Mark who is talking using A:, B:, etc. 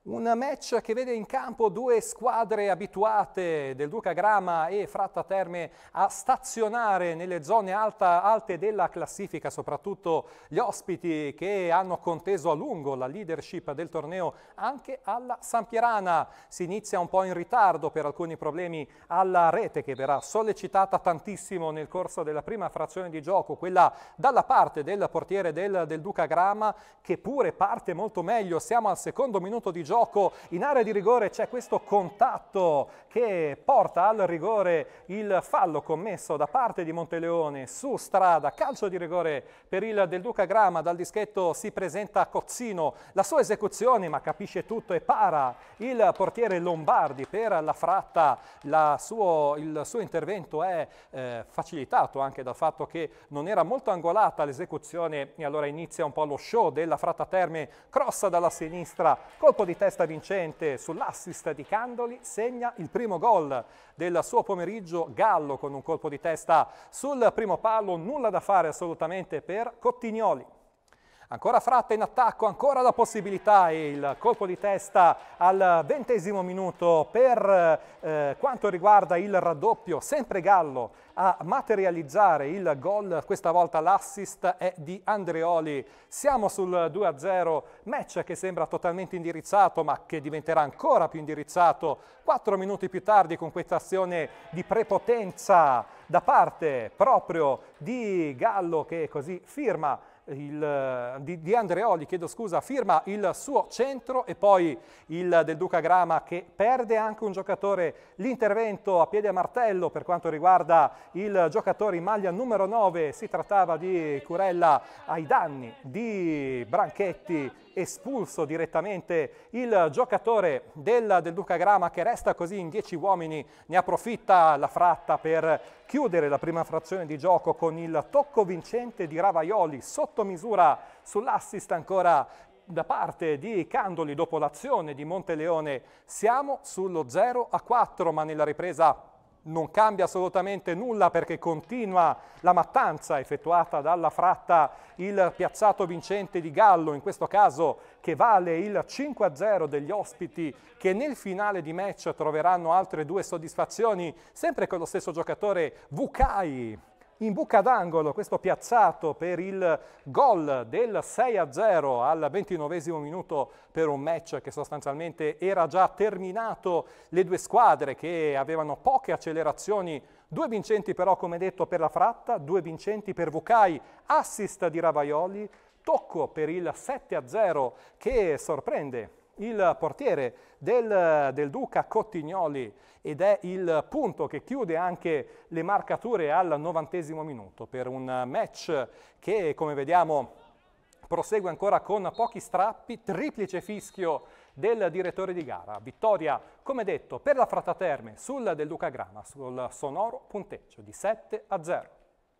A: Un match che vede in campo due squadre abituate del Duca Grama e Fratta Terme a stazionare nelle zone alta, alte della classifica, soprattutto gli ospiti che hanno conteso a lungo la leadership del torneo anche alla Sampierana. Si inizia un po' in ritardo per alcuni problemi alla rete che verrà sollecitata tantissimo nel corso della prima frazione di gioco, quella dalla parte del portiere del, del Duca Grama che pure parte molto meglio. Siamo al secondo minuto di gioco gioco. In area di rigore c'è questo contatto che porta al rigore il fallo commesso da parte di Monteleone su strada. Calcio di rigore per il Del Duca Grama. Dal dischetto si presenta Cozzino. La sua esecuzione, ma capisce tutto e para il portiere Lombardi per la fratta. La suo, il suo intervento è eh, facilitato anche dal fatto che non era molto angolata l'esecuzione e allora inizia un po' lo show della fratta Terme. Crossa dalla sinistra, colpo di testa vincente sull'assist di Candoli, segna il primo gol del suo pomeriggio Gallo con un colpo di testa sul primo palo, nulla da fare assolutamente per Cottignoli. Ancora Fratta in attacco, ancora la possibilità e il colpo di testa al ventesimo minuto per eh, quanto riguarda il raddoppio, sempre Gallo a materializzare il gol, questa volta l'assist è di Andreoli. Siamo sul 2-0, match che sembra totalmente indirizzato ma che diventerà ancora più indirizzato. Quattro minuti più tardi con questa azione di prepotenza da parte proprio di Gallo che così firma il, eh, di, di, Andreoli, chiedo scusa, firma il suo centro e poi il del Duca Grama che perde anche un giocatore l'intervento a piede a martello per quanto riguarda il giocatore in maglia numero 9, si trattava di Curella ai danni di Branchetti espulso direttamente il giocatore del, del Duca Grama che resta così in 10 uomini, ne approfitta la fratta per chiudere la prima frazione di gioco con il tocco vincente di Ravaioli sotto misura sull'assist ancora da parte di Candoli dopo l'azione di Monteleone. Siamo sullo 0 a 4 ma nella ripresa non cambia assolutamente nulla perché continua la mattanza effettuata dalla fratta il piazzato vincente di Gallo, in questo caso che vale il 5-0 degli ospiti che nel finale di match troveranno altre due soddisfazioni, sempre con lo stesso giocatore Vukai in buca d'angolo, questo piazzato per il gol del 6-0 al 29 minuto per un match che sostanzialmente era già terminato, le due squadre che avevano poche accelerazioni Due vincenti però, come detto, per la fratta, due vincenti per Vucai, assist di Ravaioli, tocco per il 7-0 che sorprende il portiere del, del Duca Cottignoli ed è il punto che chiude anche le marcature al novantesimo minuto per un match che come vediamo prosegue ancora con pochi strappi, triplice fischio del direttore di gara. Vittoria, come detto, per la Frattaterme sul del Duca Grana sul sonoro punteggio di 7 a 0.